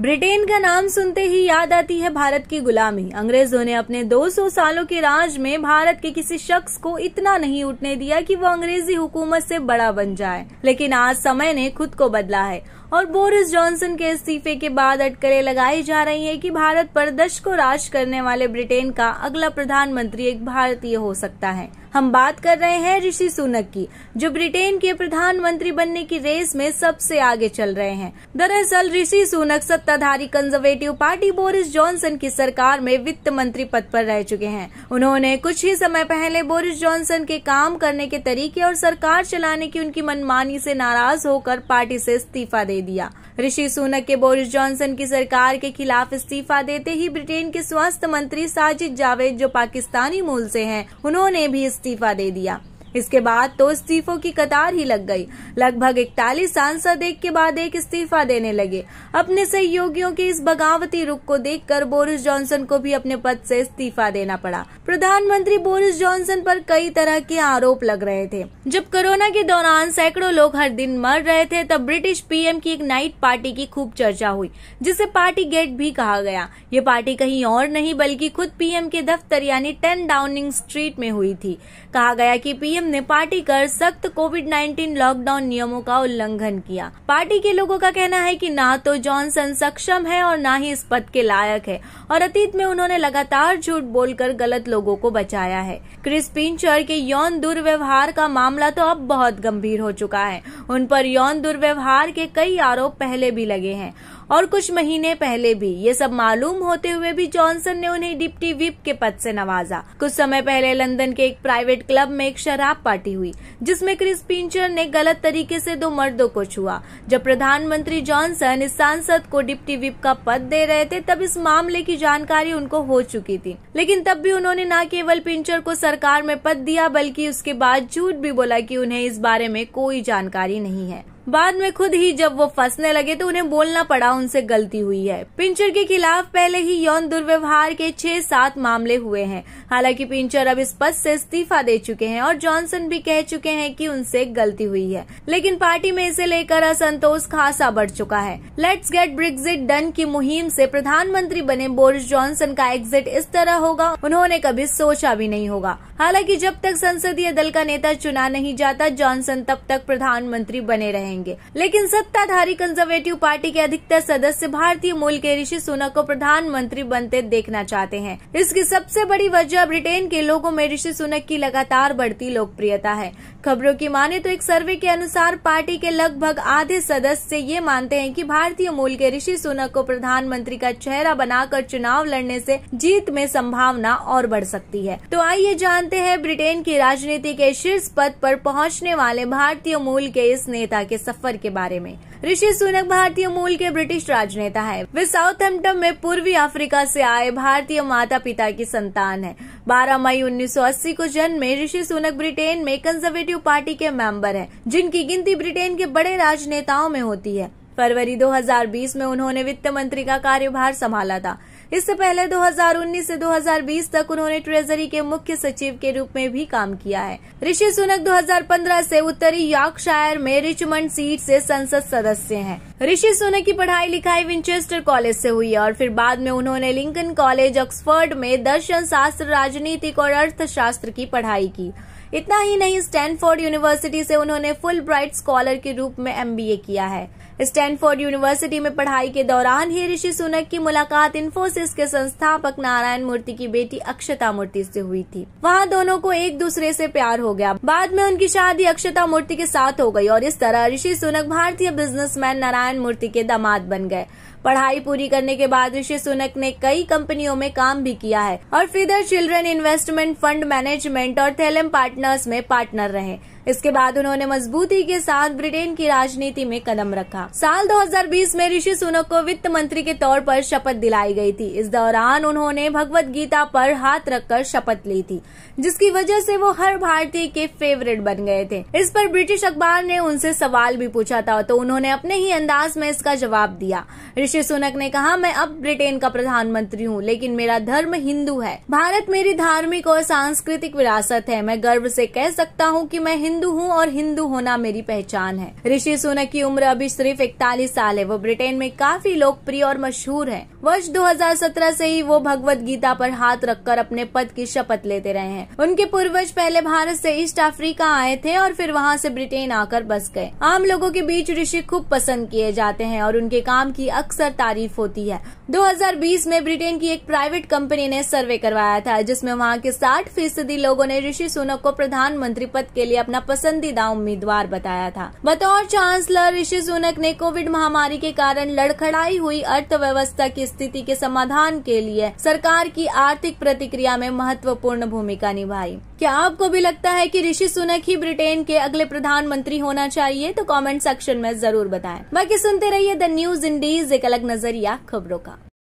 Britain का नाम सुनते ही याद आती है भारत की गुलामी अंग्रेजों ने अपने 200 सालों के राज में भारत के किसी शख्स को इतना नहीं उठने दिया कि वो अंग्रेजी हुकूमत से बड़ा बन जाए लेकिन आज समय ने खुद को बदला है और बोरिस जॉनसन के इस्तीफे के बाद अटकरे लगाई जा रही है कि भारत पर दश को राज करने वाले ब्रिटेन का अगला प्रधानमंत्री एक भारतीय हो सकता है हम बात कर रहे हैं ऋषि सुनक की जो ब्रिटेन के प्रधानमंत्री बनने की रेस में सबसे आगे चल रहे हैं दरअसल ऋषि सुनक सत्ताधारी कंजर्वेटिव पार्टी बोरिस जॉनसन की सरकार में वित्त मंत्री पद पर रह चुके हैं उन्होंने कुछ ही समय पहले बोरिस जॉनसन के काम करने के तरीके और सरकार चलाने की उनकी मनमानी से नाराज होकर पार्टी से इस्तीफा दे दिया ऋषि सुनक के बोरिस जॉनसन की सरकार के खिलाफ इस्तीफा देते ही ब्रिटेन के स्वास्थ्य मंत्री साजिद जावेद जो पाकिस्तानी मूल से हैं उन्होंने भी इस्तीफा दे दिया इसके बाद तो इस्तीफों की कतार ही लग गई लगभग इकतालीस सांसद एक के बाद एक इस्तीफा देने लगे अपने सहयोगियों के इस बगावती रुख को देखकर बोरिस जॉनसन को भी अपने पद से इस्तीफा देना पड़ा प्रधानमंत्री बोरिस जॉनसन पर कई तरह के आरोप लग रहे थे जब कोरोना के दौरान सैकड़ों लोग हर दिन मर रहे थे तब ब्रिटिश पीएम की एक नाइट पार्टी की खूब चर्चा हुई जिसे पार्टी गेट भी कहा गया ये पार्टी कहीं और नहीं बल्कि खुद पीएम के दफ्तर यानी टेन डाउनिंग स्ट्रीट में हुई थी कहा गया की पीएम सीएम ने पार्टी कर सख्त कोविड 19 लॉकडाउन नियमों का उल्लंघन किया पार्टी के लोगों का कहना है कि ना तो जॉनसन सक्षम है और ना ही इस पद के लायक है और अतीत में उन्होंने लगातार झूठ बोलकर गलत लोगों को बचाया है क्रिस पिंचर के यौन दुर्व्यवहार का मामला तो अब बहुत गंभीर हो चुका है उन पर यौन दुर्व्यवहार के कई आरोप पहले भी लगे हैं और कुछ महीने पहले भी ये सब मालूम होते हुए भी जॉनसन ने उन्हें डिप्टी विप के पद से नवाजा कुछ समय पहले लंदन के एक प्राइवेट क्लब में एक शराब पार्टी हुई जिसमें क्रिस पिंचर ने गलत तरीके से दो मर्दों को छुआ जब प्रधानमंत्री जॉनसन इस सांसद को डिप्टी विप का पद दे रहे थे तब इस मामले की जानकारी उनको हो चुकी थी लेकिन तब भी उन्होंने न केवल पिंचर को सरकार में पद दिया बल्कि उसके बाद झूठ भी बोला की उन्हें इस बारे में कोई जानकारी नहीं है बाद में खुद ही जब वो फंसने लगे तो उन्हें बोलना पड़ा उनसे गलती हुई है पिंचर के खिलाफ पहले ही यौन दुर्व्यवहार के छह सात मामले हुए हैं हालांकि पिंचर अब इस पद से इस्तीफा दे चुके हैं और जॉनसन भी कह चुके हैं कि उनसे गलती हुई है लेकिन पार्टी में इसे लेकर असंतोष खासा बढ़ चुका है लेट्स गेट ब्रिग्जिट डन की मुहिम से प्रधानमंत्री बने बोरिस जॉनसन का एग्जिट इस तरह होगा उन्होंने कभी सोचा भी नहीं होगा हालांकि जब तक संसदीय दल का नेता चुना नहीं जाता जॉनसन तब तक प्रधानमंत्री बने रहेंगे जाएंगे लेकिन सत्ताधारी कंजर्वेटिव पार्टी के अधिकतर सदस्य भारतीय मूल के ऋषि सुनक को प्रधानमंत्री बनते देखना चाहते हैं इसकी सबसे बड़ी वजह ब्रिटेन के लोगों में ऋषि सुनक की लगातार बढ़ती लोकप्रियता है खबरों की माने तो एक सर्वे के अनुसार पार्टी के लगभग आधे सदस्य ये मानते हैं कि भारतीय मूल के ऋषि सुनक को प्रधानमंत्री का चेहरा बनाकर चुनाव लड़ने से जीत में संभावना और बढ़ सकती है तो आइए जानते हैं ब्रिटेन की राजनीति के शीर्ष पद पर पहुंचने वाले भारतीय मूल के इस नेता के सफर के बारे में ऋषि सुनक भारतीय मूल के ब्रिटिश राजनेता है वे साउथहैम्पटन में पूर्वी अफ्रीका से आए भारतीय माता पिता की संतान है 12 मई 1980 को जन्मे ऋषि सुनक ब्रिटेन में कंजर्वेटिव पार्टी के मेंबर हैं, जिनकी गिनती ब्रिटेन के बड़े राजनेताओं में होती है फरवरी 2020 में उन्होंने वित्त मंत्री का कार्यभार संभाला था इससे पहले 2019 से 2020 तक उन्होंने ट्रेजरी के मुख्य सचिव के रूप में भी काम किया है ऋषि सुनक 2015 से उत्तरी यॉर्कशायर में रिचमंड सीट से संसद सदस्य हैं। ऋषि सुनक की पढ़ाई लिखाई विंचेस्टर कॉलेज से हुई और फिर बाद में उन्होंने लिंकन कॉलेज ऑक्सफर्ड में दर्शन शास्त्र राजनीतिक और अर्थशास्त्र की पढ़ाई की इतना ही नहीं स्टैनफोर्ड यूनिवर्सिटी से उन्होंने फुल ब्राइट स्कॉलर के रूप में एमबीए किया है स्टैनफोर्ड यूनिवर्सिटी में पढ़ाई के दौरान ही ऋषि सुनक की मुलाकात इन्फोसिस के संस्थापक नारायण मूर्ति की बेटी अक्षता मूर्ति से हुई थी वहाँ दोनों को एक दूसरे से प्यार हो गया बाद में उनकी शादी अक्षता मूर्ति के साथ हो गई और इस तरह ऋषि सुनक भारतीय बिजनेसमैन नारायण मूर्ति के दामाद बन गए पढ़ाई पूरी करने के बाद ऋषि सुनक ने कई कंपनियों में काम भी किया है और फिदर चिल्ड्रन इन्वेस्टमेंट फंड मैनेजमेंट और थेलम पार्टनर्स में पार्टनर रहे इसके बाद उन्होंने मजबूती के साथ ब्रिटेन की राजनीति में कदम रखा साल 2020 में ऋषि सुनक को वित्त मंत्री के तौर पर शपथ दिलाई गई थी इस दौरान उन्होंने भगवत गीता पर हाथ रखकर शपथ ली थी जिसकी वजह से वो हर भारतीय के फेवरेट बन गए थे इस पर ब्रिटिश अखबार ने उनसे सवाल भी पूछा था तो उन्होंने अपने ही अंदाज में इसका जवाब दिया ऋषि सुनक ने कहा मैं अब ब्रिटेन का प्रधानमंत्री हूँ लेकिन मेरा धर्म हिंदू है भारत मेरी धार्मिक और सांस्कृतिक विरासत है मैं गर्व से कह सकता हूँ कि मैं हिंदू हूँ और हिंदू होना मेरी पहचान है ऋषि सुनक की उम्र अभी सिर्फ इकतालीस साल है वो ब्रिटेन में काफी लोकप्रिय और मशहूर है वर्ष 2017 से ही वो भगवत गीता पर हाथ रखकर अपने पद की शपथ लेते रहे हैं उनके पूर्वज पहले भारत से ईस्ट अफ्रीका आए थे और फिर वहाँ से ब्रिटेन आकर बस गए आम लोगों के बीच ऋषि खूब पसंद किए जाते हैं और उनके काम की अक्सर तारीफ होती है 2020 में ब्रिटेन की एक प्राइवेट कंपनी ने सर्वे करवाया था जिसमें वहाँ के 60 फीसदी लोगों ने ऋषि सुनक को प्रधानमंत्री पद के लिए अपना पसंदीदा उम्मीदवार बताया था बतौर चांसलर ऋषि सुनक ने कोविड महामारी के कारण लड़खड़ाई हुई अर्थव्यवस्था की स्थिति के समाधान के लिए सरकार की आर्थिक प्रतिक्रिया में महत्वपूर्ण भूमिका निभाई क्या आपको भी लगता है कि ऋषि सुनक ही ब्रिटेन के अगले प्रधानमंत्री होना चाहिए तो कमेंट सेक्शन में जरूर बताएं बाकी सुनते रहिए द न्यूज इंडीज एक अलग नजरिया खबरों का